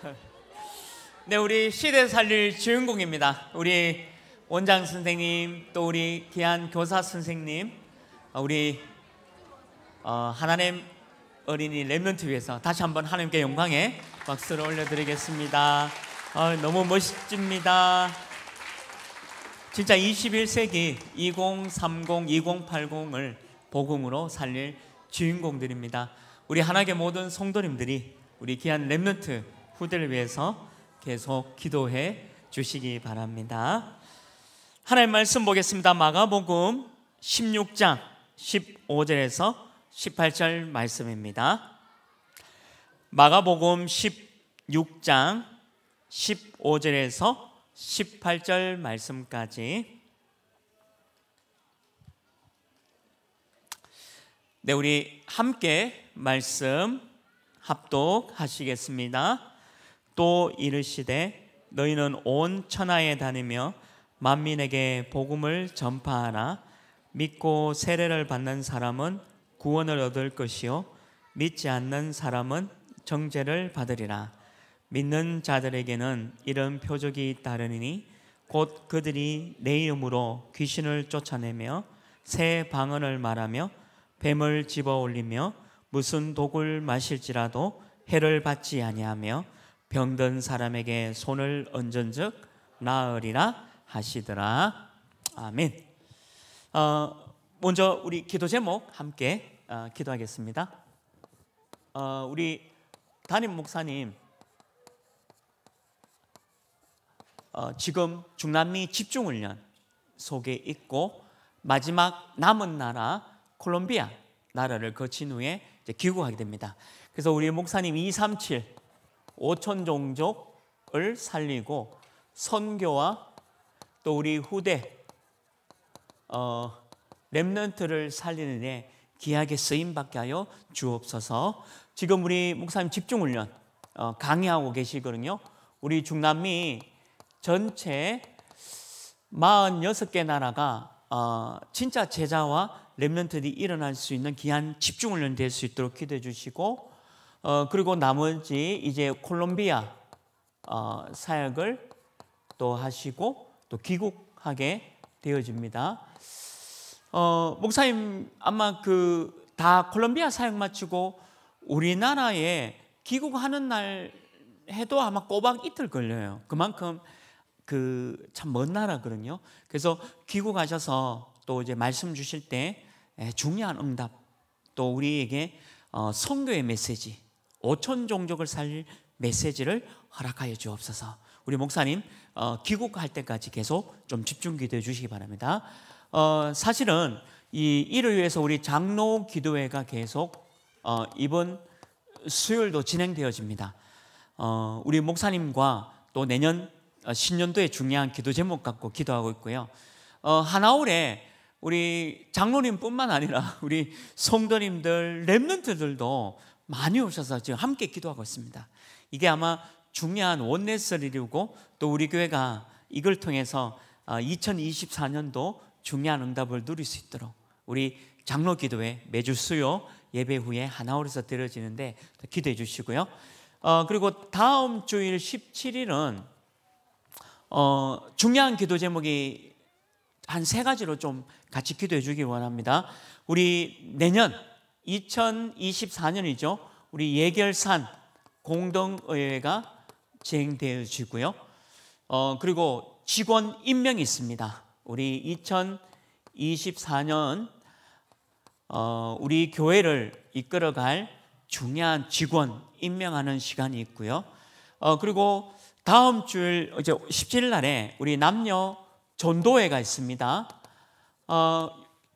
네, 우리 시대 살릴 주인공입니다. 우리 원장 선생님, 또 우리 기한 교사 선생님, 어, 우리 어, 하나님 어린이 랩런트 위해서 다시 한번 하나님께 영광의 박수를 올려드리겠습니다. 어, 너무 멋집니다. 진짜 21세기 2030, 2080을 복음으로 살릴 주인공들입니다. 우리 하나님의 모든 성도님들이 우리 귀한 랩런트 후대를 위해서 계속 기도해 주시기 바랍니다. 하나님 말씀 보겠습니다. 마가복음 16장 15절에서 18절 말씀입니다. 마가복음 16장 15절에서 18절 말씀까지 네, 우리 함께 말씀 합독하시겠습니다. 또 이르시되 너희는 온 천하에 다니며 만민에게 복음을 전파하라 믿고 세례를 받는 사람은 구원을 얻을 것이요 믿지 않는 사람은 정죄를 받으리라 믿는 자들에게는 이런 표적이 따르니 곧 그들이 내 이름으로 귀신을 쫓아내며 새 방언을 말하며 뱀을 집어 올리며 무슨 독을 마실지라도 해를 받지 아니하며 병든 사람에게 손을 얹은즉 나으리라 하시더라. 아멘. 어, 먼저 우리 기도 제목 함께 어, 기도하겠습니다. 어, 우리 담임 목사님 어, 지금 중남미 집중훈련 속에 있고 마지막 남은 나라 콜롬비아 나라를 거친 후에 귀국하게 됩니다. 그래서 우리 목사님 237 5천 종족을 살리고 선교와 또 우리 후대 어, 렘넌트를 살리는 데기약의쓰임밖에 하여 주옵소서. 지금 우리 목사님 집중훈련 어, 강의하고 계시거든요. 우리 중남미 전체 46개 나라가 어, 진짜 제자와 렘넌트들이 일어날 수 있는 귀한 집중훈련 될 수 있도록 기도해 주시고 어, 그리고 나머지 이제 콜롬비아 어, 사역을 또 하시고 또 귀국하게 되어집니다. 어, 목사님 아마 그 다 콜롬비아 사역 마치고 우리나라에 귀국하는 날 해도 아마 꼬박 이틀 걸려요. 그만큼 그 참 먼 나라거든요. 그래서 귀국하셔서 또 이제 말씀 주실 때 예, 중요한 응답 또 우리에게 어, 선교의 메시지 5천 종족을 살릴 메시지를 허락하여 주옵소서. 우리 목사님 어, 귀국할 때까지 계속 좀 집중 기도해 주시기 바랍니다. 어, 사실은 이 이를 위해서 우리 장로 기도회가 계속 어, 이번 수요일도 진행되어집니다. 어, 우리 목사님과 또 내년 어, 신년도에 중요한 기도 제목 갖고 기도하고 있고요. 어, 하나홀에 우리 장로님뿐만 아니라 우리 성도님들 렘런트들도 많이 오셔서 지금 함께 기도하고 있습니다. 이게 아마 중요한 원내스 이루고 또 우리 교회가 이걸 통해서 2024년도 어, 중요한 응답을 누릴 수 있도록 우리 장로 기도회 매주 수요 예배 후에 하나홀에서 드려지는데 기도해 주시고요. 어, 그리고 다음 주일 17일은 어, 중요한 기도 제목이 한 세 가지로 좀 같이 기도해 주길 원합니다. 우리 내년 2024년이죠. 우리 예결산 공동의회가 진행되어지고요. 어, 그리고 직원 임명이 있습니다. 우리 2024년 어, 우리 교회를 이끌어갈 중요한 직원 임명하는 시간이 있고요. 어, 그리고 다음 주 이제 17일 날에 우리 남녀 전도회가 있습니다. 어,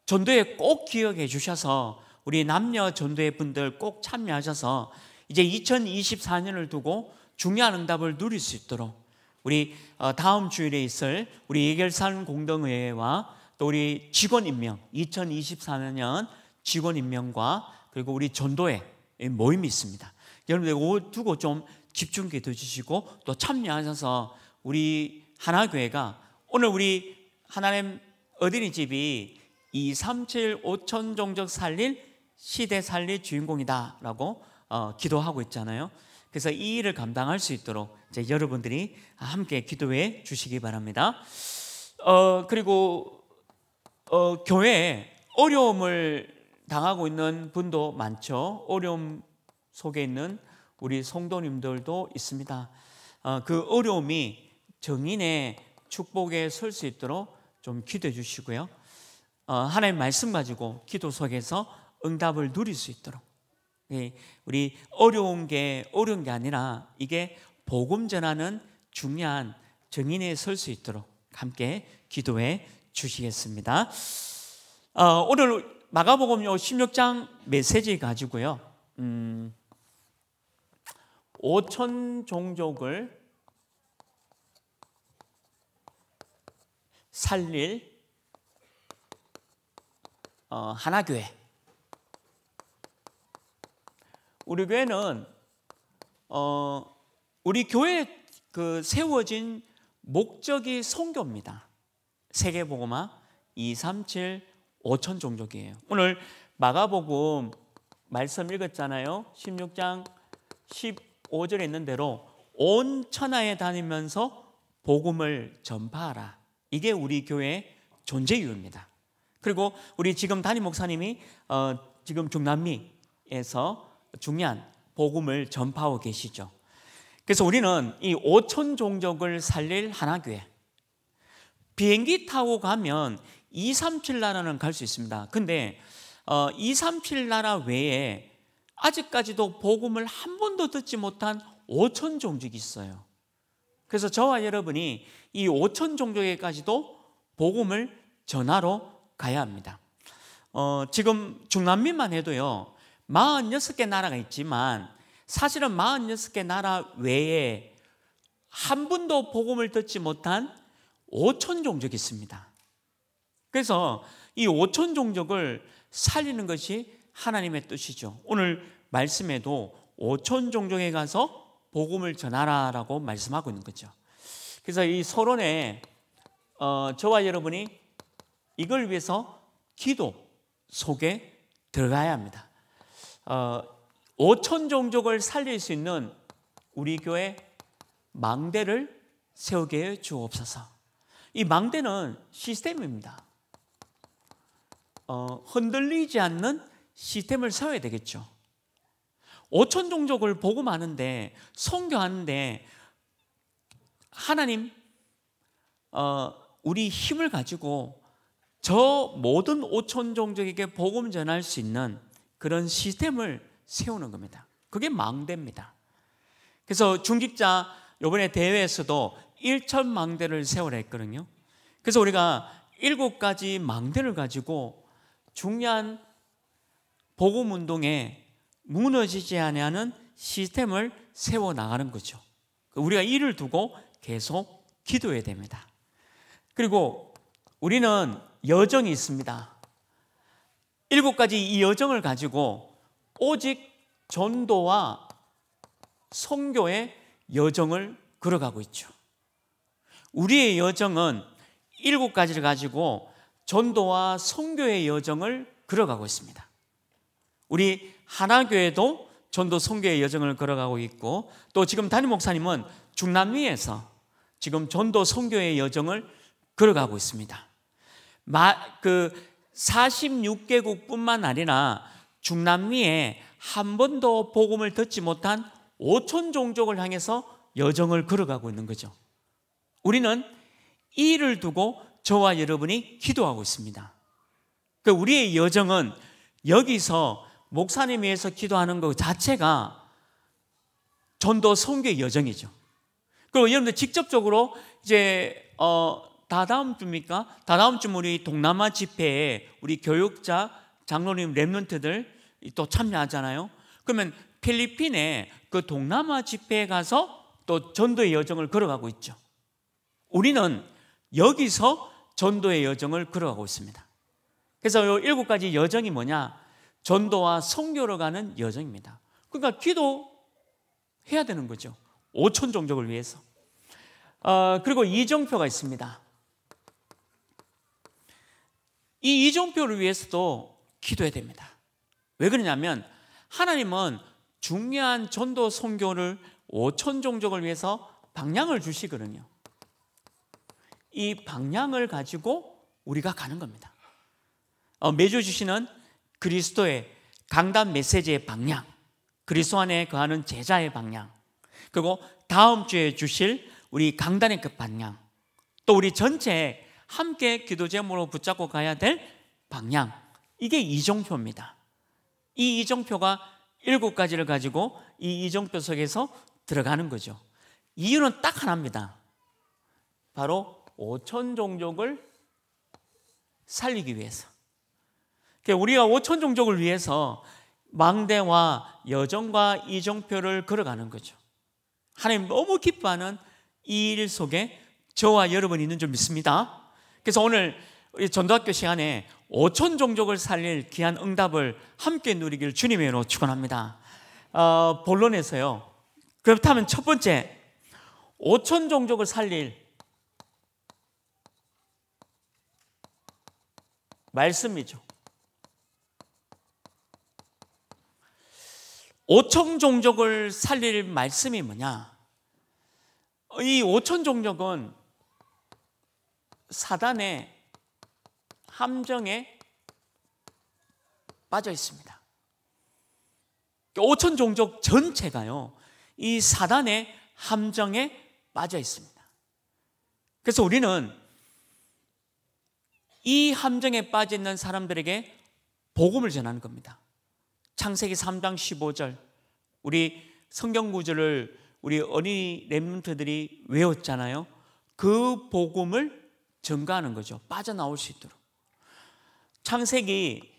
전도회 꼭 기억해 주셔서 우리 남녀 전도회 분들 꼭 참여하셔서 이제 2024년을 두고 중요한 응답을 누릴 수 있도록 우리 어, 다음 주일에 있을 우리 예결산 공동회와 또 우리 직원 임명 2024년 직원 임명과 그리고 우리 전도회 모임이 있습니다. 여러분들 오 두고 좀 집중 기도 주시고 또 참여하셔서 우리 하나교회가 오늘 우리 하나님 어린이집이 237 5천 종족 살릴 시대 살리 주인공이다라고 어, 기도하고 있잖아요. 그래서 이 일을 감당할 수 있도록 이제 여러분들이 함께 기도해 주시기 바랍니다. 어, 그리고 어, 교회에 어려움을 당하고 있는 분도 많죠. 어려움 속에 있는 우리 성도님들도 있습니다. 어, 그 어려움이 정인의 축복에 설 수 있도록 좀 기도해 주시고요. 어, 하나님 말씀 가지고 기도 속에서 응답을 누릴 수 있도록 예, 우리 어려운 게 어려운 게 아니라 이게 복음 전하는 중요한 증인에설 수 있도록 함께 기도해 주시겠습니다. 어, 오늘 마가복음 16장 메시지 가지고요. 음, 5천 종족을 살릴 어, 하나교회 우리 교회는 어, 우리 교회 그 세워진 목적이 성교입니다 세계복음화 2, 3, 7, 5천 종족이에요. 오늘 마가복음 말씀 읽었잖아요. 16장 15절에 있는 대로 온 천하에 다니면서 복음을 전파하라. 이게 우리 교회의 존재 이유입니다. 그리고 우리 지금 담임 목사님이 어, 지금 중남미에서 중요한 복음을 전파하고 계시죠. 그래서 우리는 이 5천 종족을 살릴 하나교회 비행기 타고 가면 237 나라는 갈 수 있습니다. 근데 어, 237 나라 외에 아직까지도 복음을 한 번도 듣지 못한 5천 종족이 있어요. 그래서 저와 여러분이 이 5천 종족에까지도 복음을 전하러 가야 합니다. 어, 지금 중남미만 해도요. 46개 나라가 있지만 사실은 46개 나라 외에 한 분도 복음을 듣지 못한 5천 종족이 있습니다. 그래서 이 5천 종족을 살리는 것이 하나님의 뜻이죠. 오늘 말씀에도 5천 종족에 가서 복음을 전하라라고 말씀하고 있는 거죠. 그래서 이 서론에 어, 저와 여러분이 이걸 위해서 기도 속에 들어가야 합니다. 어, 5천 종족을 살릴 수 있는 우리 교회 망대를 세우게 주옵소서. 이 망대는 시스템입니다. 어, 흔들리지 않는 시스템을 세워야 되겠죠. 5천 종족을 복음하는데 성교하는데 하나님 어, 우리 힘을 가지고 저 모든 5천 종족에게 복음 전할 수 있는 그런 시스템을 세우는 겁니다. 그게 망대입니다. 그래서 중직자 요번에 대회에서도 1천 망대를 세우라 했거든요. 그래서 우리가 일곱 가지 망대를 가지고 중요한 보음 운동에 무너지지 않냐는 시스템을 세워 나가는 거죠. 우리가 이를 두고 계속 기도해야 됩니다. 그리고 우리는 여정이 있습니다. 일곱 가지 이 여정을 가지고 오직 전도와 성교의 여정을 걸어가고 있죠. 우리의 여정은 일곱 가지를 가지고 전도와 선교의 여정을 걸어가고 있습니다. 우리 하나교회도 전도 선교의 여정을 걸어가고 있고 또 지금 담임 목사님은 중남미에서 지금 전도 선교의 여정을 걸어가고 있습니다. 마, 그 46개국뿐만 아니라 중남미에 한 번도 복음을 듣지 못한 5천 종족을 향해서 여정을 걸어가고 있는 거죠. 우리는 이를 두고 저와 여러분이 기도하고 있습니다. 그 우리의 여정은 여기서 목사님 위해서 기도하는 것 자체가 전도 성교의 여정이죠. 그리고 여러분들 직접적으로 이제 어 다다음 주입니까? 다다음 주 우리 동남아 집회에 우리 교육자 장로님 랩런트들 또 참여하잖아요. 그러면 필리핀에 그 동남아 집회에 가서 또 전도의 여정을 걸어가고 있죠. 우리는 여기서 전도의 여정을 걸어가고 있습니다. 그래서 요 일곱 가지 여정이 뭐냐? 전도와 성교로 가는 여정입니다. 그러니까 기도해야 되는 거죠. 5천 종족을 위해서. 어, 그리고 이정표가 있습니다. 이이종표를 위해서도 기도해야 됩니다. 왜 그러냐면 하나님은 중요한 전도 선교를 5천 종족을 위해서 방향을 주시거든요. 이 방향을 가지고 우리가 가는 겁니다. 어, 매주 주시는 그리스도의 강단 메시지의 방향, 그리스도 안에 거하는 제자의 방향, 그리고 다음 주에 주실 우리 강단의 그 방향, 또 우리 전체 함께 기도 제목으로 붙잡고 가야 될 방향. 이게 이정표입니다. 이 이정표가 일곱 가지를 가지고 이 이정표 속에서 들어가는 거죠. 이유는 딱 하나입니다. 바로 5천 종족을 살리기 위해서. 그러니까 우리가 5천 종족을 위해서 망대와 여정과 이정표를 걸어가는 거죠. 하나님 너무 기뻐하는 이 일 속에 저와 여러분이 있는 줄 믿습니다. 그래서 오늘 우리 전도학교 시간에 5천 종족을 살릴 귀한 응답을 함께 누리기를 주님의 이름으로 축원합니다. 어, 본론에서요. 그렇다면 첫 번째 5천 종족을 살릴 말씀이죠. 5천 종족을 살릴 말씀이 뭐냐? 이 5천 종족은 사단의 함정에 빠져 있습니다. 5천 종족 전체가요, 이 사단의 함정에 빠져 있습니다. 그래서 우리는 이 함정에 빠져 있는 사람들에게 복음을 전하는 겁니다. 창세기 3장 15절, 우리 성경 구절을 우리 어린이 랩몬트들이 외웠잖아요. 그 복음을 증가하는 거죠. 빠져나올 수 있도록. 창세기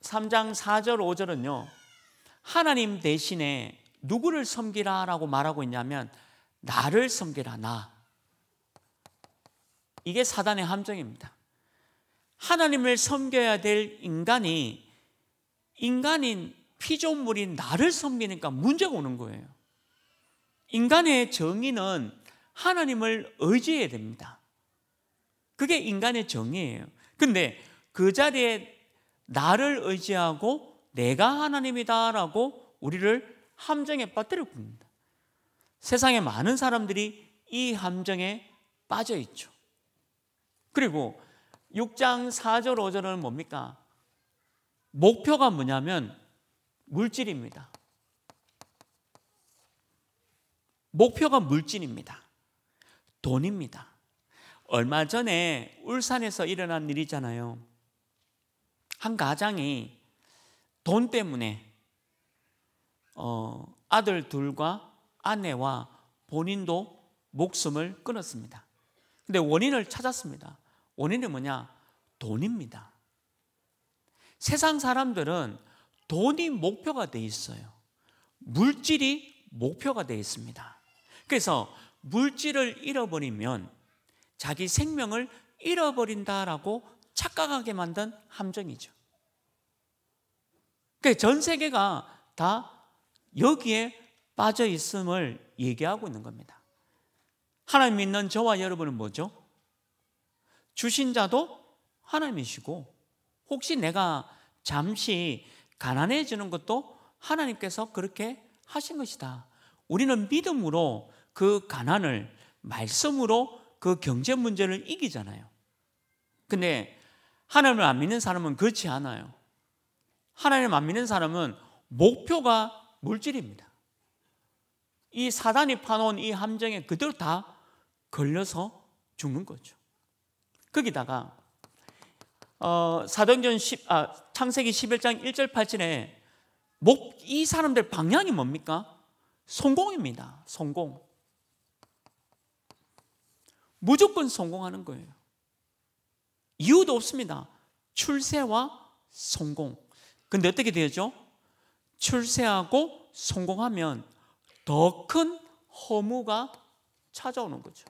3장 4절 5절은요. 하나님 대신에 누구를 섬기라라고 말하고 있냐면 나를 섬기라 나. 이게 사단의 함정입니다. 하나님을 섬겨야 될 인간이 인간인 피조물인 나를 섬기니까 문제가 오는 거예요. 인간의 정의는 하나님을 의지해야 됩니다. 그게 인간의 정의예요. 근데 그 자리에 나를 의지하고 내가 하나님이다라고 우리를 함정에 빠뜨려 굽니다. 세상에 많은 사람들이 이 함정에 빠져 있죠. 그리고 6장 4절 5절은 뭡니까? 목표가 뭐냐면 물질입니다. 목표가 물질입니다. 돈입니다. 얼마 전에 울산에서 일어난 일이잖아요. 한 가장이 돈 때문에 어, 아들 둘과 아내와 본인도 목숨을 끊었습니다. 근데 원인을 찾았습니다. 원인이 뭐냐? 돈입니다. 세상 사람들은 돈이 목표가 돼 있어요. 물질이 목표가 돼 있습니다. 그래서 물질을 잃어버리면 자기 생명을 잃어버린다라고 착각하게 만든 함정이죠. 그러니까 전 세계가 다 여기에 빠져 있음을 얘기하고 있는 겁니다. 하나님 믿는 저와 여러분은 뭐죠? 주신 자도 하나님이시고 혹시 내가 잠시 가난해지는 것도 하나님께서 그렇게 하신 것이다. 우리는 믿음으로 그 가난을 말씀으로 그 경제 문제를 이기잖아요. 근데 하나님을 안 믿는 사람은 그렇지 않아요. 하나님 안 믿는 사람은 목표가 물질입니다. 이 사단이 파놓은 이 함정에 그대로 다 걸려서 죽는 거죠. 거기다가 어, 사도전 10, 아, 창세기 11장 1절 8절에 목, 이 사람들 방향이 뭡니까? 성공입니다. 성공. 무조건 성공하는 거예요. 이유도 없습니다. 출세와 성공. 근데 어떻게 되죠? 출세하고 성공하면 더 큰 허무가 찾아오는 거죠.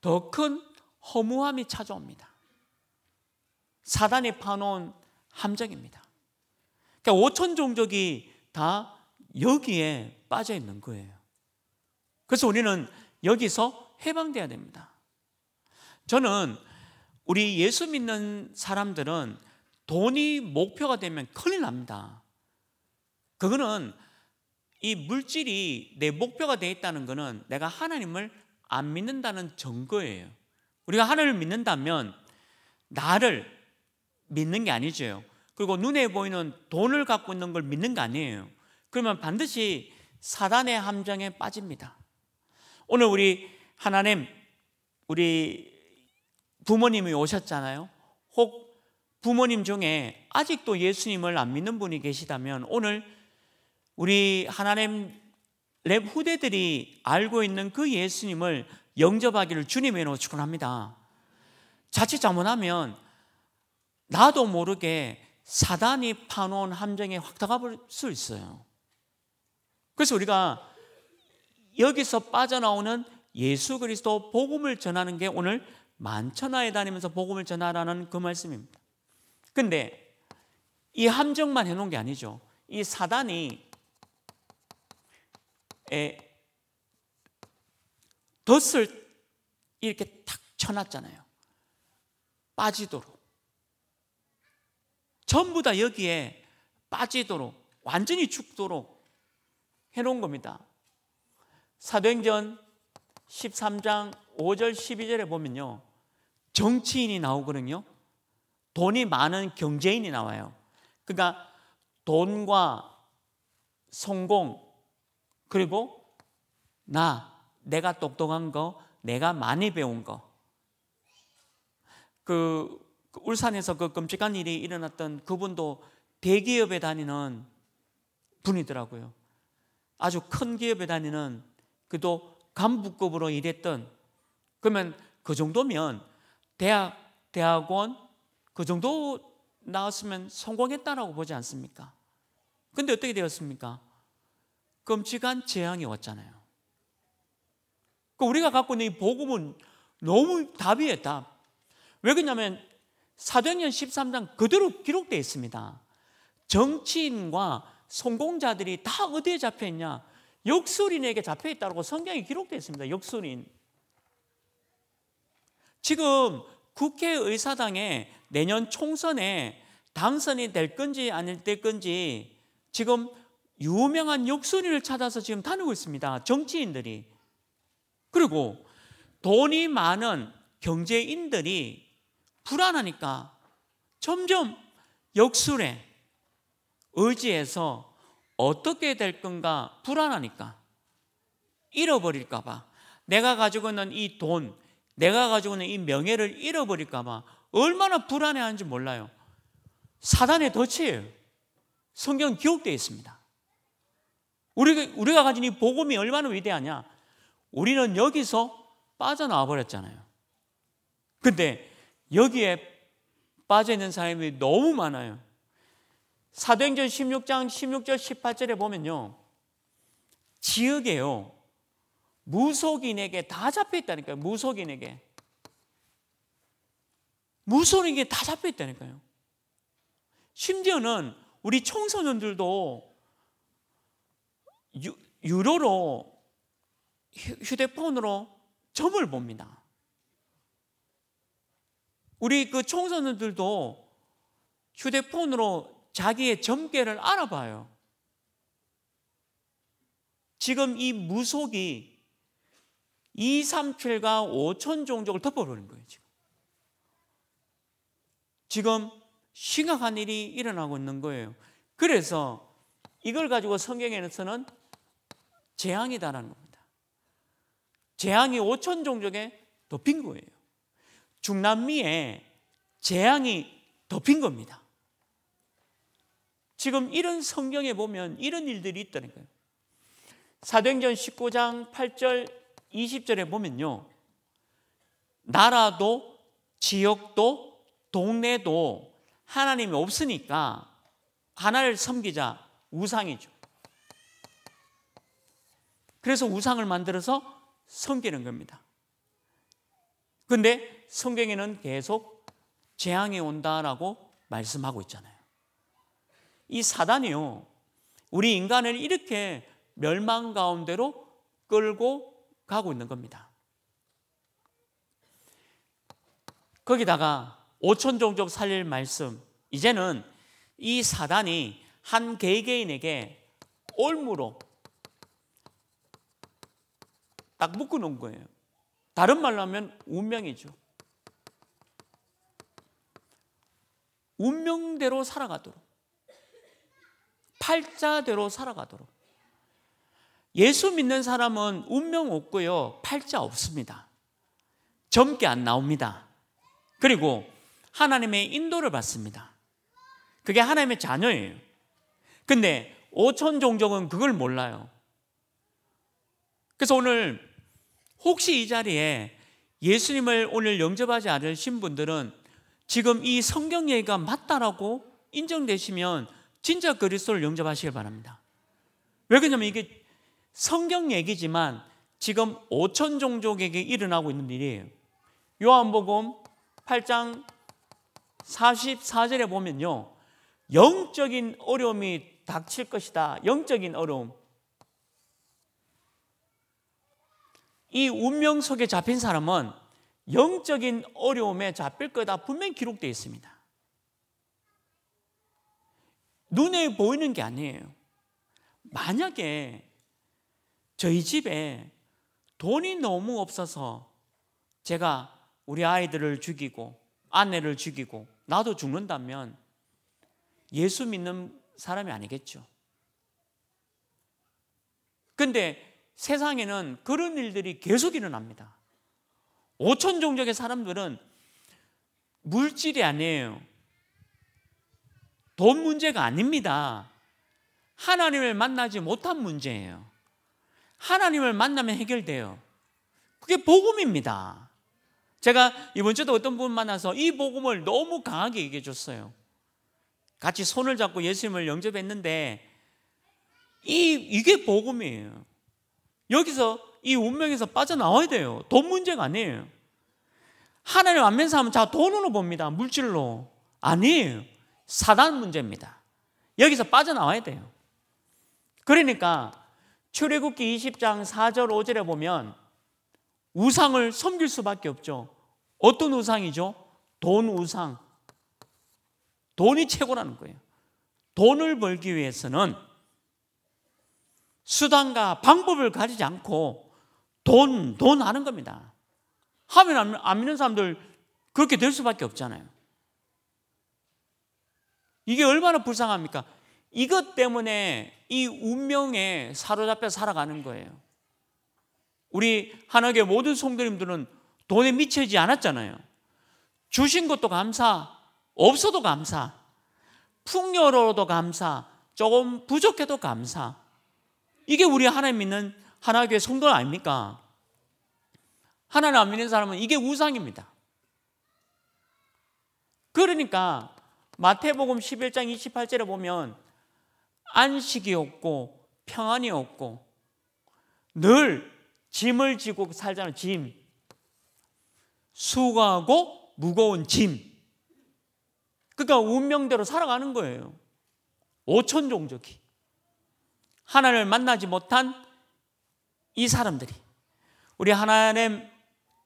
더 큰 허무함이 찾아옵니다. 사단이 파놓은 함정입니다. 그러니까 5천 종족이 다 여기에 빠져 있는 거예요. 그래서 우리는 여기서 해방돼야 됩니다. 저는 우리 예수 믿는 사람들은 돈이 목표가 되면 큰일 납니다. 그거는 이 물질이 내 목표가 되어 있다는 것은 내가 하나님을 안 믿는다는 증거예요. 우리가 하나님을 믿는다면 나를 믿는 게 아니죠. 그리고 눈에 보이는 돈을 갖고 있는 걸 믿는 거 아니에요. 그러면 반드시 사단의 함정에 빠집니다. 오늘 우리 하나님 우리 부모님이 오셨잖아요. 혹 부모님 중에 아직도 예수님을 안 믿는 분이 계시다면 오늘 우리 하나님 랩 후대들이 알고 있는 그 예수님을 영접하기를 주님의 이름으로 축원합니다. 자칫 잘못하면 나도 모르게 사단이 파놓은 함정에 확 다가볼 수 있어요. 그래서 우리가 여기서 빠져나오는 예수 그리스도 복음을 전하는 게 오늘 만천하에 다니면서 복음을 전하라는 그 말씀입니다. 근데 이 함정만 해놓은 게 아니죠. 이 사단이 에, 덫을 이렇게 탁 쳐놨잖아요. 빠지도록. 전부 다 여기에 빠지도록, 완전히 죽도록 해놓은 겁니다. 사도행전 13장 5절 12절에 보면요. 정치인이 나오거든요. 돈이 많은 경제인이 나와요. 그러니까 돈과 성공 그리고 나 내가 똑똑한 거, 내가 많이 배운 거. 그, 그 울산에서 그 끔찍한 일이 일어났던 그분도 대기업에 다니는 분이더라고요. 아주 큰 기업에 다니는 그도 간부급으로 일했던 그러면 그 정도면 대학, 대학원 그 정도 나왔으면 성공했다라고 보지 않습니까? 근데 어떻게 되었습니까? 끔찍한 재앙이 왔잖아요. 그 우리가 갖고 있는 이 복음은 너무 답이에요, 답. 왜 그러냐면 사도행전 13장 그대로 기록되어 있습니다. 정치인과 성공자들이 다 어디에 잡혀 있냐? 역술인에게 잡혀 있다고 성경에 기록되어 있습니다. 역술인. 지금 국회의사당에 내년 총선에 당선이 될 건지 아닐 될 건지 지금 유명한 역순위를 찾아서 지금 다니고 있습니다. 정치인들이. 그리고 돈이 많은 경제인들이 불안하니까 점점 역순에 의지해서 어떻게 될 건가 불안하니까 잃어버릴까 봐 내가 가지고 있는 이 돈, 내가 가지고 있는 이 명예를 잃어버릴까 봐 얼마나 불안해하는지 몰라요. 사단의 덫이에요. 성경 기록되어 있습니다. 우리가, 우리가 가진 이 복음이 얼마나 위대하냐? 우리는 여기서 빠져나와 버렸잖아요. 근데 여기에 빠져 있는 사람이 너무 많아요. 사도행전 16장 16절 18절에 보면요. 지역에요. 무속인에게 다 잡혀 있다니까요. 무속인에게. 무속인에게 다 잡혀 있다니까요. 심지어는 우리 청소년들도 유, 유로로 휴대폰으로 점을 봅니다. 우리 그 청소년들도 휴대폰으로 자기의 점괘를 알아봐요. 지금 이 무속이 2, 3, 7과 5천 종족을 덮어버리는 거예요. 지금. 지금 심각한 일이 일어나고 있는 거예요. 그래서 이걸 가지고 성경에서는 재앙이다라는 겁니다. 재앙이 5천 종족에 덮인 거예요. 중남미에 재앙이 덮인 겁니다. 지금 이런 성경에 보면 이런 일들이 있다는 거예요. 사도행전 19장 8절 20절에 보면요. 나라도 지역도 동네도 하나님이 없으니까 하나를 섬기자 우상이죠. 그래서 우상을 만들어서 섬기는 겁니다. 근데 성경에는 계속 재앙이 온다라고 말씀하고 있잖아요. 이 사단이요. 우리 인간을 이렇게 멸망 가운데로 끌고 가고 있는 겁니다. 거기다가 5천 종족 살릴 말씀. 이제는 이 사단이 한 개개인에게 올무로 딱 묶어 놓은 거예요. 다른 말로 하면 운명이죠. 운명대로 살아가도록. 팔자대로 살아가도록. 예수 믿는 사람은 운명 없고요. 팔자 없습니다. 젊게 안 나옵니다. 그리고 하나님의 인도를 받습니다. 그게 하나님의 자녀예요. 근데 오천 종족은 그걸 몰라요. 그래서 오늘 혹시 이 자리에 예수님을 오늘 영접하지 않으신 분들은 지금 이 성경 얘기가 맞다라고 인정되시면 진짜 그리스도를 영접하시길 바랍니다. 왜 그러냐면 이게 성경 얘기지만 지금 5천 종족에게 일어나고 있는 일이에요. 요한복음 8장 44절에 보면요. 영적인 어려움이 닥칠 것이다. 영적인 어려움. 이 운명 속에 잡힌 사람은 영적인 어려움에 잡힐 거다. 분명히 기록되어 있습니다. 눈에 보이는 게 아니에요. 만약에 저희 집에 돈이 너무 없어서 제가 우리 아이들을 죽이고 아내를 죽이고 나도 죽는다면 예수 믿는 사람이 아니겠죠. 근데 세상에는 그런 일들이 계속 일어납니다. 오천 종족의 사람들은 물질이 아니에요. 돈 문제가 아닙니다. 하나님을 만나지 못한 문제예요. 하나님을 만나면 해결돼요. 그게 복음입니다. 제가 이번 주도 어떤 분 만나서 이 복음을 너무 강하게 얘기해 줬어요. 같이 손을 잡고 예수님을 영접했는데 이 이게 복음이에요. 여기서 이 운명에서 빠져나와야 돼요. 돈 문제가 아니에요. 하나님 안면서 하면 자 돈으로 봅니다. 물질로 아니에요. 사단 문제입니다. 여기서 빠져나와야 돼요. 그러니까 출애굽기 20장 4절 5절에 보면 우상을 섬길 수밖에 없죠. 어떤 우상이죠? 돈 우상. 돈이 최고라는 거예요. 돈을 벌기 위해서는 수단과 방법을 가지지 않고 돈, 돈 하는 겁니다. 하면 안 믿는 사람들 그렇게 될 수밖에 없잖아요. 이게 얼마나 불쌍합니까? 이것 때문에 이 운명에 사로잡혀 살아가는 거예요. 우리 하나의 모든 성도님들은 돈에 미치지 않았잖아요. 주신 것도 감사, 없어도 감사, 풍요로도 감사, 조금 부족해도 감사. 이게 우리 하나님 믿는 하나님의 성도 아닙니까? 하나님 안 믿는 사람은 이게 우상입니다. 그러니까 마태복음 11장 28절에 보면 안식이 없고 평안이 없고 늘 짐을 지고 살잖아요. 짐. 수고하고 무거운 짐. 그러니까 운명대로 살아가는 거예요. 오천 종족이. 하나님을 만나지 못한 이 사람들이 우리 하나님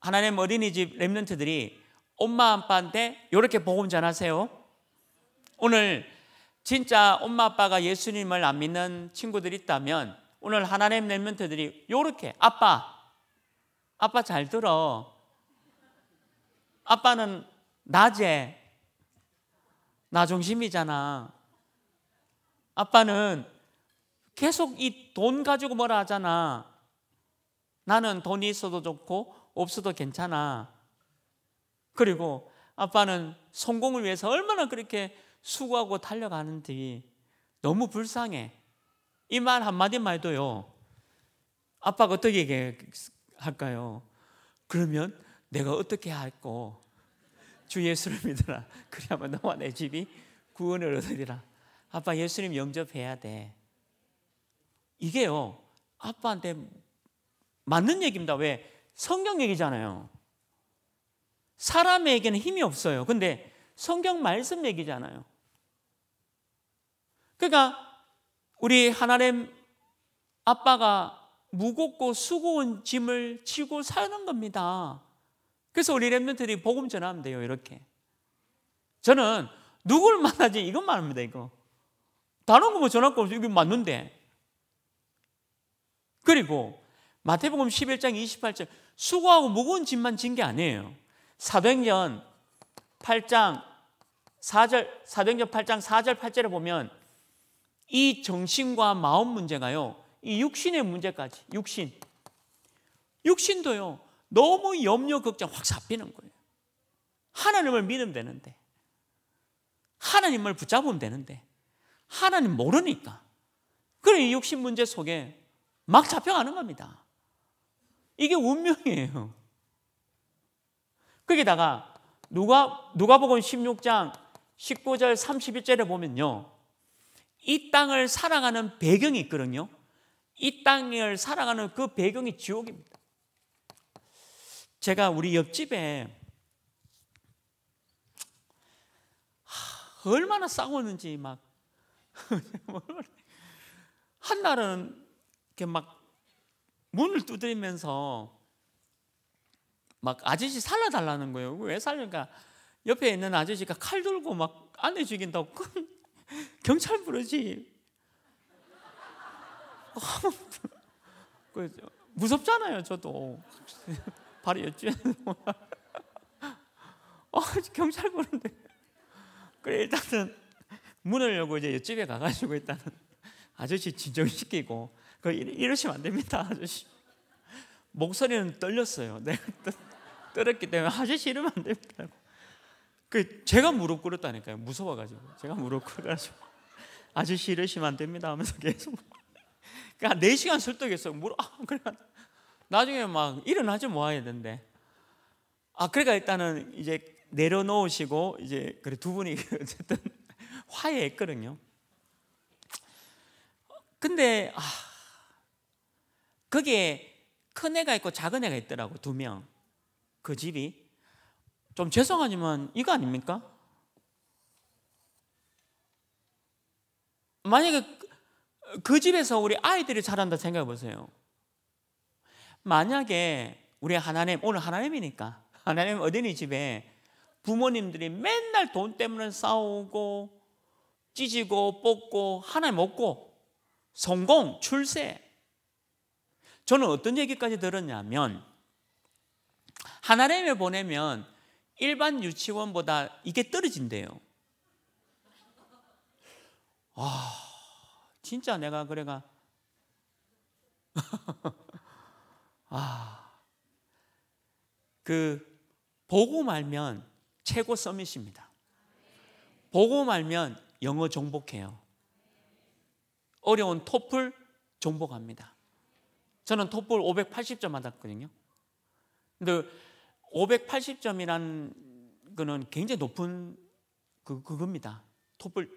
하나님 어린이집 렘넌트들이 엄마 아빠한테 이렇게 복음 전하세요. 오늘 진짜 엄마 아빠가 예수님을 안 믿는 친구들이 있다면 오늘 하나님 랩멘트들이 요렇게 아빠 아빠 잘 들어 아빠는 낮에 나 중심이잖아 아빠는 계속 이 돈 가지고 뭐라 하잖아 나는 돈이 있어도 좋고 없어도 괜찮아 그리고 아빠는 성공을 위해서 얼마나 그렇게 수고하고 달려가는 뒤 너무 불쌍해. 이 말 한마디만 해도요. 아빠가 어떻게 얘기할까요? 그러면 내가 어떻게 할까주 예수를 믿어라. 그래야만 너와 내 집이 구원을 얻으리라. 아빠 예수님 영접해야 돼. 이게요. 아빠한테 맞는 얘기입니다. 왜? 성경 얘기잖아요. 사람에게는 힘이 없어요. 근데 성경 말씀 얘기잖아요. 그러니까 우리 하나님 아빠가 무겁고 수고운 짐을 지고 사는 겁니다. 그래서 우리 랩몬트들이 복음 전하면 돼요, 이렇게. 저는 누굴 만나지 이건 말합니다, 이거. 다른 거 뭐 전할 거 없어요. 이게 맞는데. 그리고 마태복음 11장 28절 수고하고 무거운 짐만 진 게 아니에요. 사도행전 8장 4절 사도행전 8장 4절 8절에 보면 이 정신과 마음 문제가요. 이 육신의 문제까지 육신. 육신도요. 너무 염려 걱정 확 잡히는 거예요. 하나님을 믿으면 되는데. 하나님을 붙잡으면 되는데. 하나님 모르니까. 그래 이 육신 문제 속에 막 잡혀가는 겁니다. 이게 운명이에요. 거기다가 누가 누가복음 16장 19절 31절에 보면요. 이 땅을 사랑하는 배경이 있거든요. 이 땅을 사랑하는 그 배경이 지옥입니다. 제가 우리 옆집에 얼마나 싸웠는지 막 한날은 이렇게 막 문을 두드리면서 막 아저씨 살려달라는 거예요. 왜 살려니까 그러니까 옆에 있는 아저씨가 칼 들고 막 안해 죽인다고 경찰 부르지. 그 무섭잖아요, 저도. 발이 여쭈. 어, 경찰 부른데. 그래 일단은 문을 열고 이제 옆집에 가가지고 일단은 아저씨 진정시키고 그 이러시면 안 됩니다, 아저씨. 목소리는 떨렸어요. 내가 떨었기 때문에 아저씨 이러면 안 됩니다. 그 제가 무릎 꿇었다니까요. 무서워가지고 제가 무릎 꿇어가지고 아저씨 이러시면 안 됩니다 하면서 계속 그러니까 4 시간 설득했어. 무릎 아 그래 나중에 막 일어나지 뭐 해야 된대. 아 그러니까 일단은 이제 내려놓으시고 이제 그래 두 분이 어쨌든 화해했거든요. 근데 아 그게 큰 애가 있고 작은 애가 있더라고 두 명. 그 집이 좀 죄송하지만 이거 아닙니까? 만약에 그 집에서 우리 아이들이 자란다 생각해 보세요. 만약에 우리 하나님, 오늘 하나님이니까 하나님 어린이 집에 부모님들이 맨날 돈 때문에 싸우고 찢고 뽑고 하나님 없고 성공, 출세. 저는 어떤 얘기까지 들었냐면 하나님을 보내면 일반 유치원보다 이게 떨어진대요. 아, 진짜 내가 그래가 아, 그 보고 말면 최고 서밋입니다. 보고 말면 영어 정복해요. 어려운 토플 정복합니다. 저는 토플 580점 받았거든요. 근데 580점이란 거는 굉장히 높은 그, 그겁니다. 토플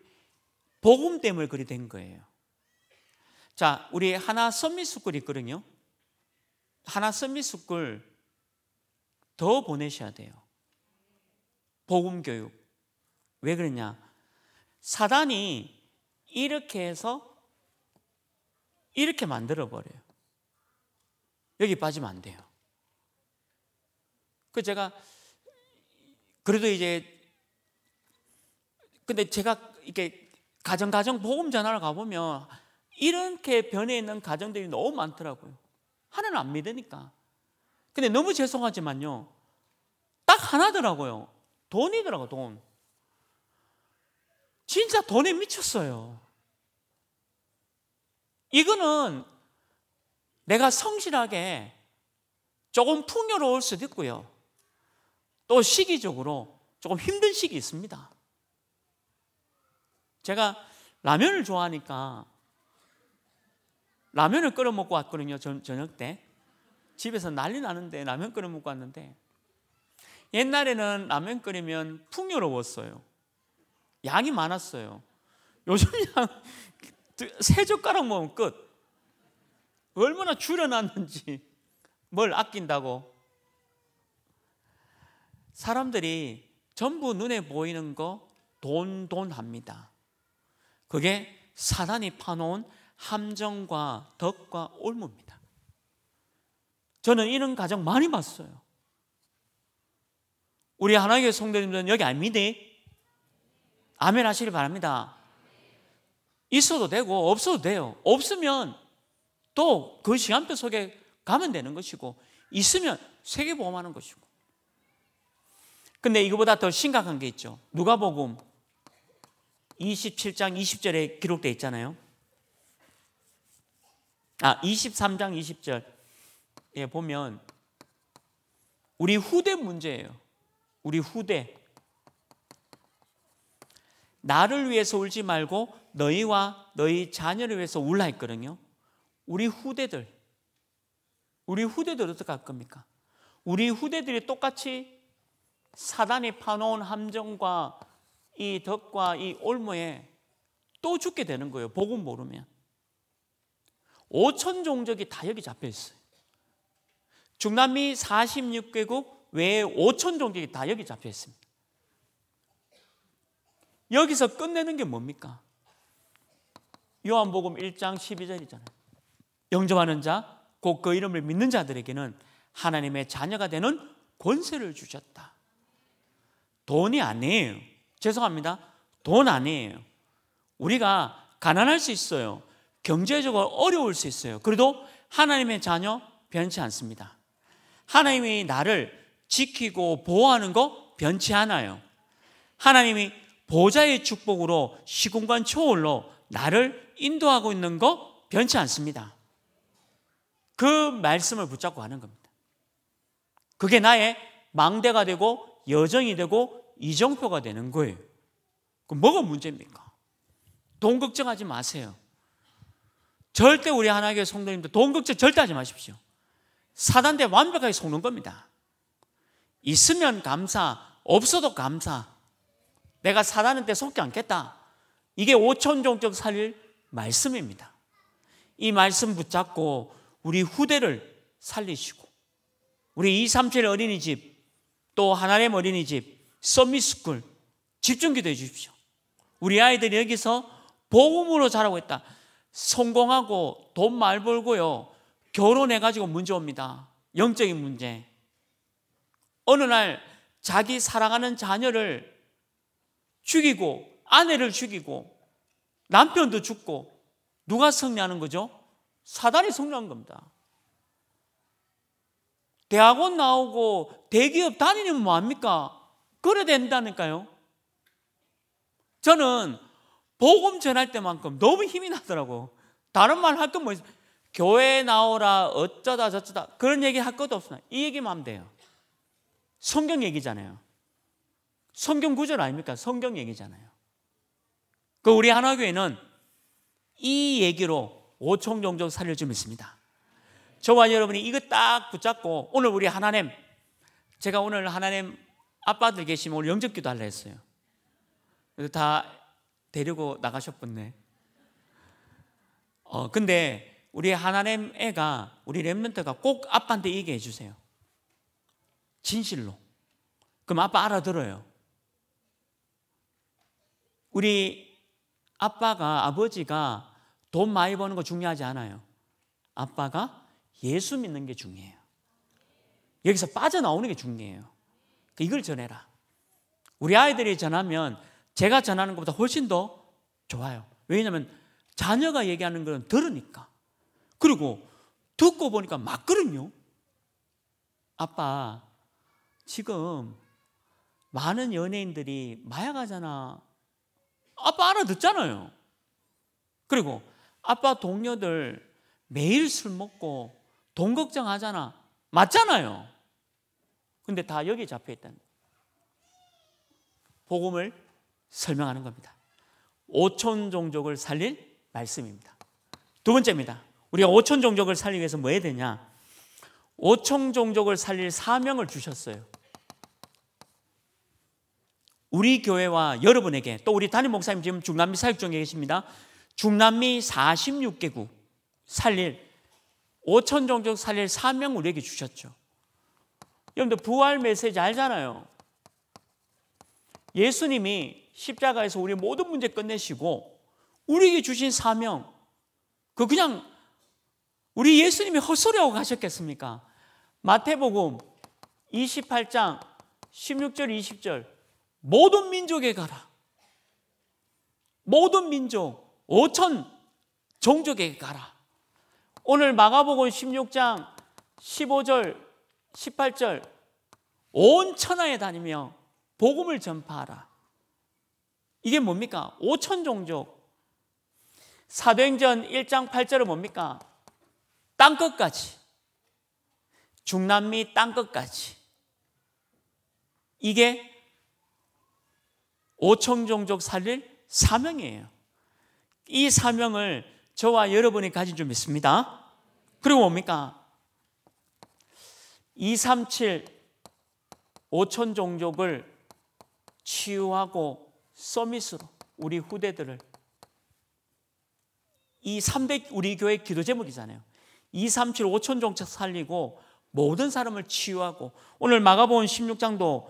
복음 때문 그리 된 거예요. 자, 우리 하나 선미 스쿨 있거든요. 하나 선미 스쿨 더 보내셔야 돼요. 복음 교육. 왜 그러냐? 사단이 이렇게 해서 이렇게 만들어 버려요. 여기 빠지면 안 돼요. 그 제가 그래도 이제 근데 제가 이렇게 가정 가정 보험 전화를 가보면 이렇게 변해 있는 가정들이 너무 많더라고요. 하나는 안 믿으니까. 근데 너무 죄송하지만요. 딱 하나더라고요. 돈이더라고 돈. 진짜 돈에 미쳤어요. 이거는 내가 성실하게 조금 풍요로울 수도 있고요. 또 시기적으로 조금 힘든 시기 있습니다. 제가 라면을 좋아하니까 라면을 끓여 먹고 왔거든요. 저녁 때. 집에서 난리 나는데 라면 끓여 먹고 왔는데 옛날에는 라면 끓이면 풍요로웠어요. 양이 많았어요. 요즘 양, 세 젓가락 먹으면 끝. 얼마나 줄여놨는지 뭘 아낀다고 사람들이 전부 눈에 보이는 거 돈, 돈 합니다. 그게 사단이 파놓은 함정과 덕과 올무입니다. 저는 이런 가정 많이 봤어요. 우리 하나의 성도님들은 여기 안 믿니? 아멘 하시길 바랍니다. 있어도 되고 없어도 돼요. 없으면 또 그 시간표 속에 가면 되는 것이고 있으면 세계보험하는 것이고 근데 이거보다 더 심각한 게 있죠. 누가복음 27장 20절에 기록되어 있잖아요. 아, 23장 20절에 예, 보면 우리 후대 문제예요. 우리 후대. 나를 위해서 울지 말고 너희와 너희 자녀를 위해서 울라 했거든요. 우리 후대들. 우리 후대들 어떻게 할 겁니까? 우리 후대들이 똑같이 사단이 파놓은 함정과 이 덕과 이 올무에 또 죽게 되는 거예요. 복음 모르면. 5천 종족이 다 여기 잡혀 있어요. 중남미 46개국 외에 5천 종족이 다 여기 잡혀 있습니다. 여기서 끝내는 게 뭡니까? 요한복음 1장 12절이잖아요. 영접하는 자, 곧 그 이름을 믿는 자들에게는 하나님의 자녀가 되는 권세를 주셨다. 돈이 아니에요. 죄송합니다. 돈 아니에요. 우리가 가난할 수 있어요. 경제적으로 어려울 수 있어요. 그래도 하나님의 자녀 변치 않습니다. 하나님이 나를 지키고 보호하는 거 변치 않아요. 하나님이 보좌의 축복으로 시공간 초월로 나를 인도하고 있는 거 변치 않습니다. 그 말씀을 붙잡고 하는 겁니다. 그게 나의 망대가 되고 여정이 되고 이정표가 되는 거예요. 그럼 뭐가 문제입니까? 돈 걱정하지 마세요. 절대 우리 하나교회 성도님들 돈 걱정 절대 하지 마십시오. 사단대 완벽하게 속는 겁니다. 있으면 감사, 없어도 감사. 내가 사단한테 속지 않겠다. 이게 오천 종적 살릴 말씀입니다. 이 말씀 붙잡고 우리 후대를 살리시고 우리 237 어린이집 또 하나님 어린이집, 서미스쿨 집중 기도해 주십시오. 우리 아이들이 여기서 복음으로 자라고 있다. 성공하고 돈 말 벌고요. 결혼해 가지고 문제 옵니다. 영적인 문제. 어느 날 자기 사랑하는 자녀를 죽이고 아내를 죽이고 남편도 죽고 누가 성리하는 거죠? 사단이 성리한 겁니다. 대학원 나오고 대기업 다니면 뭐합니까? 그래 된다니까요. 저는 복음 전할 때만큼 너무 힘이 나더라고. 다른 말 할 건뭐 교회 나오라 어쩌다 저쩌다 그런 얘기 할 것도 없으나 이 얘기만 하면 돼요. 성경 얘기잖아요. 성경 구절 아닙니까? 성경 얘기잖아요. 그 우리 하나교회는 이 얘기로 오총 종족 살려주면 있습니다. 저와 여러분이 이거 딱 붙잡고 오늘 우리 하나님 제가 오늘 하나님 아빠들 계시면 오늘 영접기도 할라 했어요. 그래서 다 데리고 나가셨겠네. 어 근데 우리 하나님 애가 우리 랩런트가 꼭 아빠한테 얘기해 주세요. 진실로. 그럼 아빠 알아들어요. 우리 아빠가 아버지가 돈 많이 버는 거 중요하지 않아요. 아빠가 예수 믿는 게 중요해요. 여기서 빠져나오는 게 중요해요. 그러니까 이걸 전해라. 우리 아이들이 전하면 제가 전하는 것보다 훨씬 더 좋아요. 왜냐하면 자녀가 얘기하는 건 들으니까. 그리고 듣고 보니까 맞거든요. 아빠, 지금 많은 연예인들이 마약하잖아. 아빠 알아듣잖아요. 그리고 아빠 동료들 매일 술 먹고 돈 걱정하잖아. 맞잖아요. 근데 다 여기에 잡혀 있다는 복음을 설명하는 겁니다. 5천 종족을 살릴 말씀입니다. 두 번째입니다. 우리가 5천 종족을 살리기 위해서 뭐 해야 되냐? 5천 종족을 살릴 사명을 주셨어요. 우리 교회와 여러분에게 또 우리 담임 목사님 지금 중남미 사역 중에 계십니다. 중남미 46개국 살릴 5천 종족 살릴 사명 우리에게 주셨죠. 여러분들 부활 메시지 알잖아요. 예수님이 십자가에서 우리 모든 문제 끝내시고 우리에게 주신 사명 그 그냥 우리 예수님이 헛소리하고 가셨겠습니까? 마태복음 28장 16절 20절 모든 민족에 가라. 모든 민족 5천 종족에 가라. 오늘 마가복음 16장 15절, 18절 온 천하에 다니며 복음을 전파하라. 이게 뭡니까? 5천 종족. 사도행전 1장 8절은 뭡니까? 땅 끝까지. 중남미 땅 끝까지. 이게 5천 종족 살릴 사명이에요. 이 사명을 저와 여러분이 가진 좀 있습니다. 그리고 뭡니까? 237 5천 종족을 치유하고 서밋으로 우리 후대들을 이 300 우리 교회 기도 제목이잖아요. 237 5천 종족 살리고 모든 사람을 치유하고 오늘 마가복음 16장도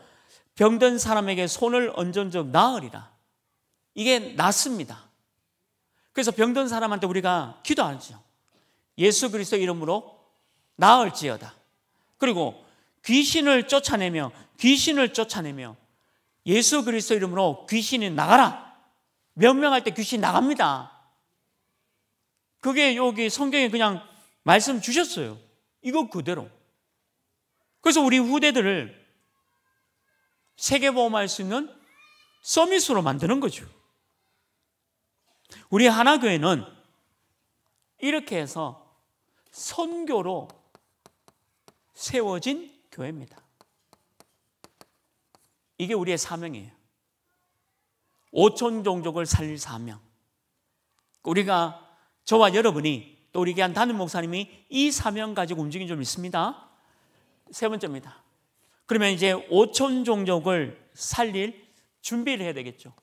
병든 사람에게 손을 얹은 적 나으리라. 이게 낫습니다. 그래서 병든 사람한테 우리가 기도하죠. 예수 그리스도 이름으로 나을지어다. 그리고 귀신을 쫓아내며 귀신을 쫓아내며 예수 그리스도 이름으로 귀신이 나가라. 명명할 때 귀신 이 나갑니다. 그게 여기 성경에 그냥 말씀 주셨어요. 이거 그대로. 그래서 우리 후대들을 세계보험할 수 있는 서밋으로 만드는 거죠. 우리 하나교회는 이렇게 해서 선교로 세워진 교회입니다. 이게 우리의 사명이에요. 5천 종족을 살릴 사명. 우리가 저와 여러분이 또 우리 귀한 담임 목사님이 이 사명 가지고 움직임 좀 있습니다. 세 번째입니다. 그러면 이제 5천 종족을 살릴 준비를 해야 되겠죠.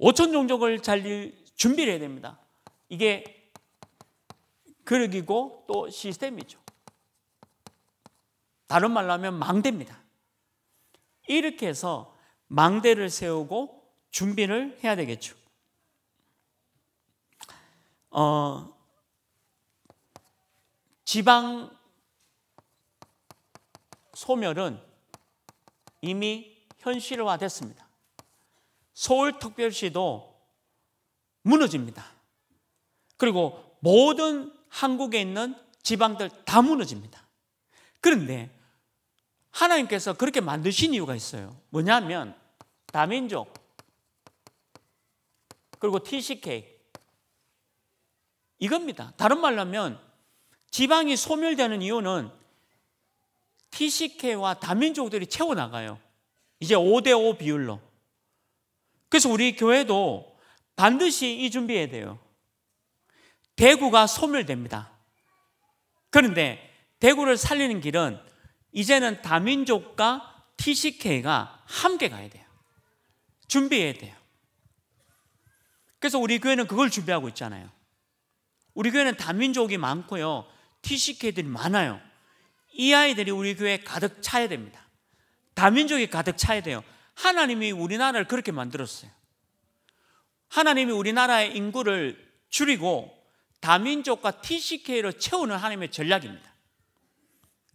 5천 종족을 잘릴 준비를 해야 됩니다. 이게 그릇이고 또 시스템이죠. 다른 말로 하면 망대입니다. 이렇게 해서 망대를 세우고 준비를 해야 되겠죠. 어, 지방 소멸은 이미 현실화됐습니다. 서울특별시도 무너집니다. 그리고 모든 한국에 있는 지방들 다 무너집니다. 그런데 하나님께서 그렇게 만드신 이유가 있어요. 뭐냐면 다민족 그리고 TCK 이겁니다. 다른 말로 하면 지방이 소멸되는 이유는 TCK와 다민족들이 채워나가요. 이제 5대5 비율로. 그래서 우리 교회도 반드시 이 준비해야 돼요. 대구가 소멸됩니다. 그런데 대구를 살리는 길은 이제는 다민족과 TCK가 함께 가야 돼요. 준비해야 돼요. 그래서 우리 교회는 그걸 준비하고 있잖아요. 우리 교회는 다민족이 많고요. TCK들이 많아요. 이 아이들이 우리 교회에 가득 차야 됩니다. 다민족이 가득 차야 돼요. 하나님이 우리나라를 그렇게 만들었어요. 하나님이 우리나라의 인구를 줄이고 다민족과 TCK로 채우는 하나님의 전략입니다.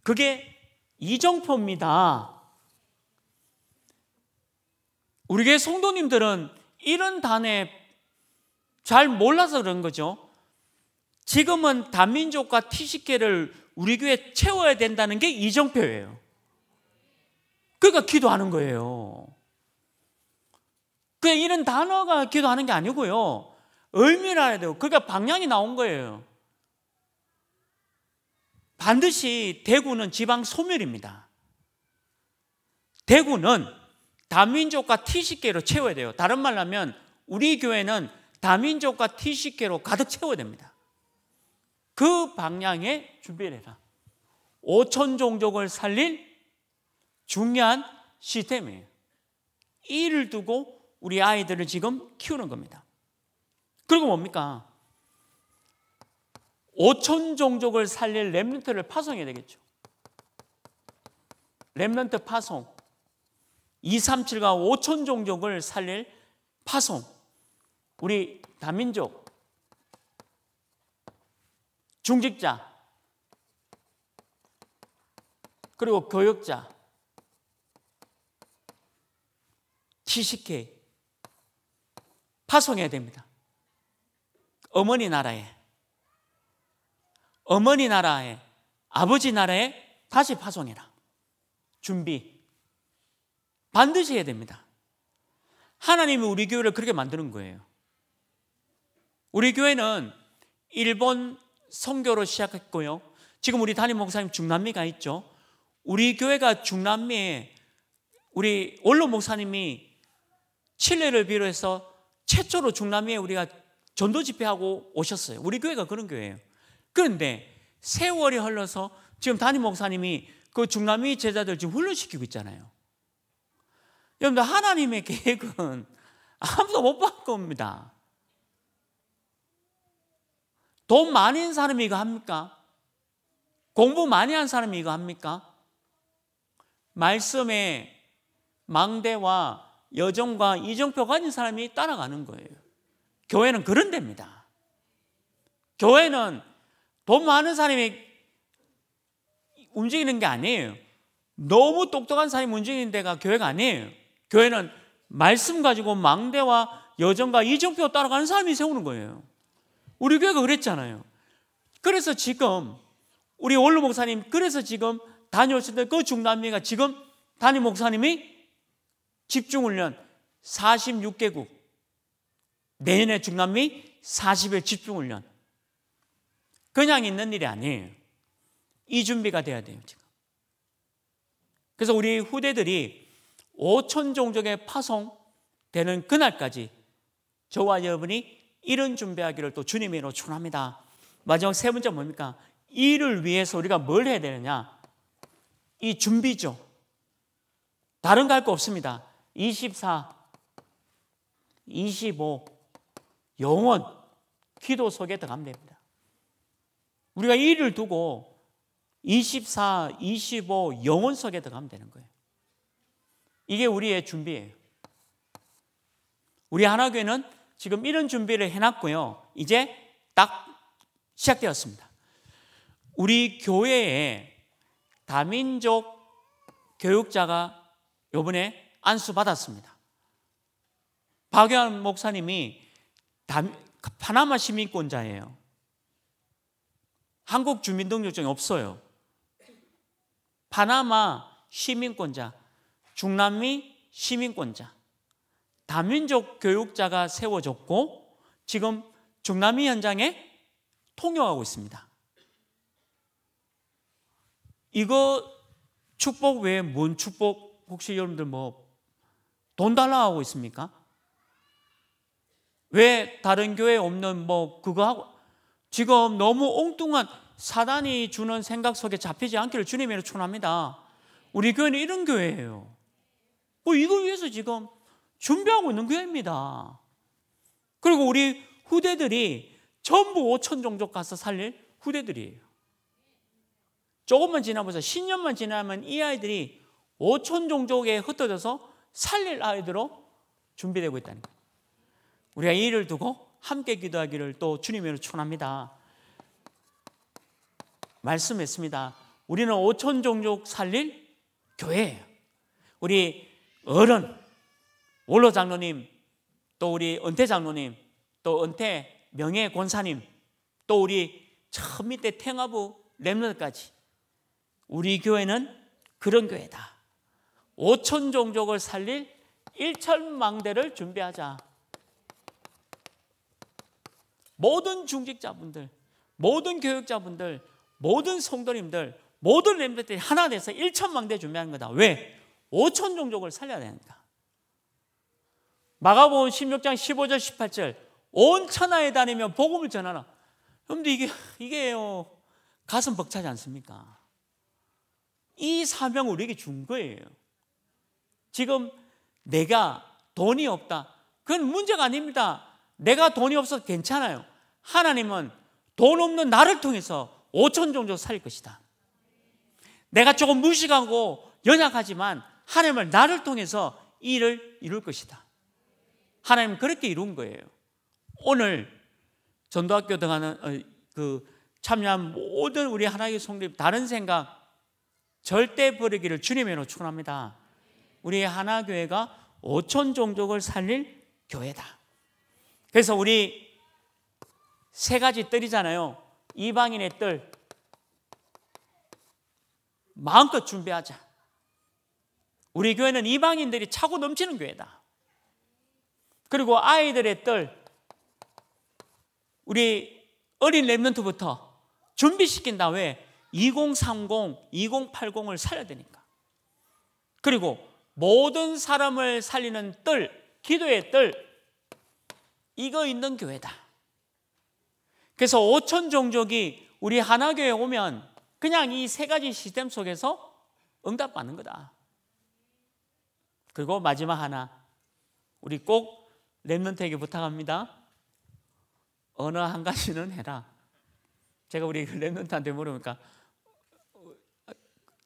그게 이정표입니다. 우리 교 성도님들은 이런 단에 잘 몰라서 그런 거죠. 지금은 다민족과 TCK를 우리 교회 채워야 된다는 게 이정표예요. 그러니까 기도하는 거예요. 그냥 이런 단어가 기도하는 게 아니고요. 의미를 알아야 되고, 그러니까 방향이 나온 거예요. 반드시 대구는 지방 소멸입니다. 대구는 다민족과 티식계로 채워야 돼요. 다른 말로 하면 우리 교회는 다민족과 티식계로 가득 채워야 됩니다. 그 방향에 준비를 해라. 5천 종족을 살릴 중요한 시스템이에요. 이를 두고 우리 아이들을 지금 키우는 겁니다. 그리고 뭡니까? 5천 종족을 살릴 렘넌트를 파송해야 되겠죠. 렘넌트 파송. 237과 5천 종족을 살릴 파송. 우리 다민족 중직자 그리고 교역자 TCK 파송해야 됩니다. 어머니 나라에, 어머니 나라에, 아버지 나라에 다시 파송해라. 준비. 반드시 해야 됩니다. 하나님이 우리 교회를 그렇게 만드는 거예요. 우리 교회는 일본 성교로 시작했고요. 지금 우리 담임 목사님 중남미가 있죠. 우리 교회가 중남미에 우리 원로 목사님이 칠레를 비롯해서 최초로 중남미에 우리가 전도 집회하고 오셨어요. 우리 교회가 그런 교회예요. 그런데 세월이 흘러서 지금 담임 목사님이 그 중남미 제자들 지금 훈련시키고 있잖아요. 여러분들 하나님의 계획은 아무도 못 바꿀 겁니다. 돈많이한 사람이 이거 합니까? 공부 많이 한 사람이 이거 합니까? 말씀의 망대와 여정과 이정표 가진 사람이 따라가는 거예요. 교회는 그런 데입니다. 교회는 돈 많은 사람이 움직이는 게 아니에요. 너무 똑똑한 사람이 움직이는 데가 교회가 아니에요. 교회는 말씀 가지고 망대와 여정과 이정표 따라가는 사람이 세우는 거예요. 우리 교회가 그랬잖아요. 그래서 지금 우리 원로 목사님 그래서 지금 다녀오실 때 그 중남미가 지금 담임 목사님이 집중훈련 46개국 내년에 중남미 40일 집중훈련 그냥 있는 일이 아니에요. 이 준비가 돼야 돼요, 지금. 그래서 우리 후대들이 5천 종족에 파송되는 그날까지 저와 여러분이 이런 준비하기를 또 주님으로 축원합니다. 마지막 세 번째 뭡니까? 이를 위해서 우리가 뭘 해야 되느냐? 이 준비죠. 다른 거 할 거 없습니다. 24, 25 영원 기도 속에 들어갑니다. 우리가 이를 두고 24, 25 영원 속에 들어가면 되는 거예요. 이게 우리의 준비예요. 우리 하나교회는 지금 이런 준비를 해놨고요. 이제 딱 시작되었습니다. 우리 교회에 다민족 교육자가 요번에 안수받았습니다. 박영 목사님이 그 파나마 시민권자예요. 한국 주민등록증이 없어요. 파나마 시민권자, 중남미 시민권자, 다민족 교육자가 세워졌고 지금 중남미 현장에 통용하고 있습니다. 이거 축복 외에 뭔 축복 혹시 여러분들 뭐돈 달라 고 하고 있습니까? 왜 다른 교회 없는 뭐 그거 하고 지금 너무 엉뚱한 사단이 주는 생각 속에 잡히지 않기를 주님으로 축합니다 우리 교회는 이런 교회예요. 뭐 이걸 위해서 지금 준비하고 있는 교회입니다. 그리고 우리 후대들이 전부 5천 종족 가서 살릴 후대들이에요. 조금만 지나보세요. 10년만 지나면 이 아이들이 5천 종족에 흩어져서 살릴 아이들로 준비되고 있다는 거예요. 우리가 이 일을 두고 함께 기도하기를 또 주님으로 축원합니다. 말씀했습니다. 우리는 5천 종족 살릴 교회예요. 우리 어른, 원로 장로님, 또 우리 은퇴 장로님, 또 은퇴 명예 권사님, 또 우리 저 밑에 탱화부 렘넌까지 우리 교회는 그런 교회다. 5천 종족을 살릴 1천망대를 준비하자. 모든 중직자분들, 모든 교육자분들, 모든 성도님들, 모든 렘들이 하나 돼서 1천망대 준비하는 거다. 왜? 5천 종족을 살려야 되니까. 마가복음 16장 15절 18절 온 천하에 다니며 복음을 전하라. 그런데 이게 이게요 가슴 벅차지 않습니까? 이 사명 을 우리에게 준 거예요. 지금 내가 돈이 없다. 그건 문제가 아닙니다. 내가 돈이 없어도 괜찮아요. 하나님은 돈 없는 나를 통해서 5천 정도 살 것이다. 내가 조금 무식하고 연약하지만 하나님을 나를 통해서 일을 이룰 것이다. 하나님 그렇게 이룬 거예요. 오늘 전도학교 등하는 어, 그 참여한 모든 우리 하나님의 성립 다른 생각 절대 버리기를 주님으로 축원합니다. 우리 하나 교회가 5천 종족을 살릴 교회다. 그래서 우리 세 가지 뜰이잖아요. 이방인의 뜰. 마음껏 준비하자. 우리 교회는 이방인들이 차고 넘치는 교회다. 그리고 아이들의 뜰. 우리 어린 랩런트부터 준비시킨다. 왜? 2030, 2080을 살려야 되니까. 그리고 모든 사람을 살리는 뜰, 기도의 뜰, 이거 있는 교회다. 그래서 5천 종족이 우리 하나교회에 오면 그냥 이 세 가지 시스템 속에서 응답받는 거다. 그리고 마지막 하나, 우리 꼭 랩런트에게 부탁합니다. 언어 한 가지는 해라. 제가 우리 그 랩런트한테 물어니까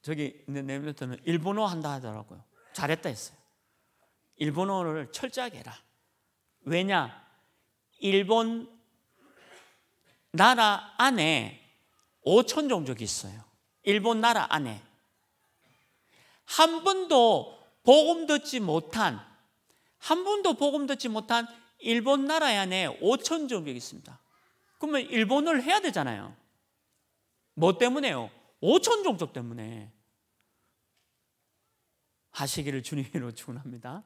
저기 랩런트는 일본어 한다 하더라고요. 잘했다 했어요. 일본어를 철저하게 해라. 왜냐? 일본 나라 안에 5천 종족이 있어요. 일본 나라 안에. 한 번도 복음 듣지 못한, 한 번도 복음 듣지 못한 일본 나라 안에 5천 종족이 있습니다. 그러면 일본어를 해야 되잖아요. 뭐 때문에요? 5천 종족 때문에. 하시기를 주님으로 축원합니다.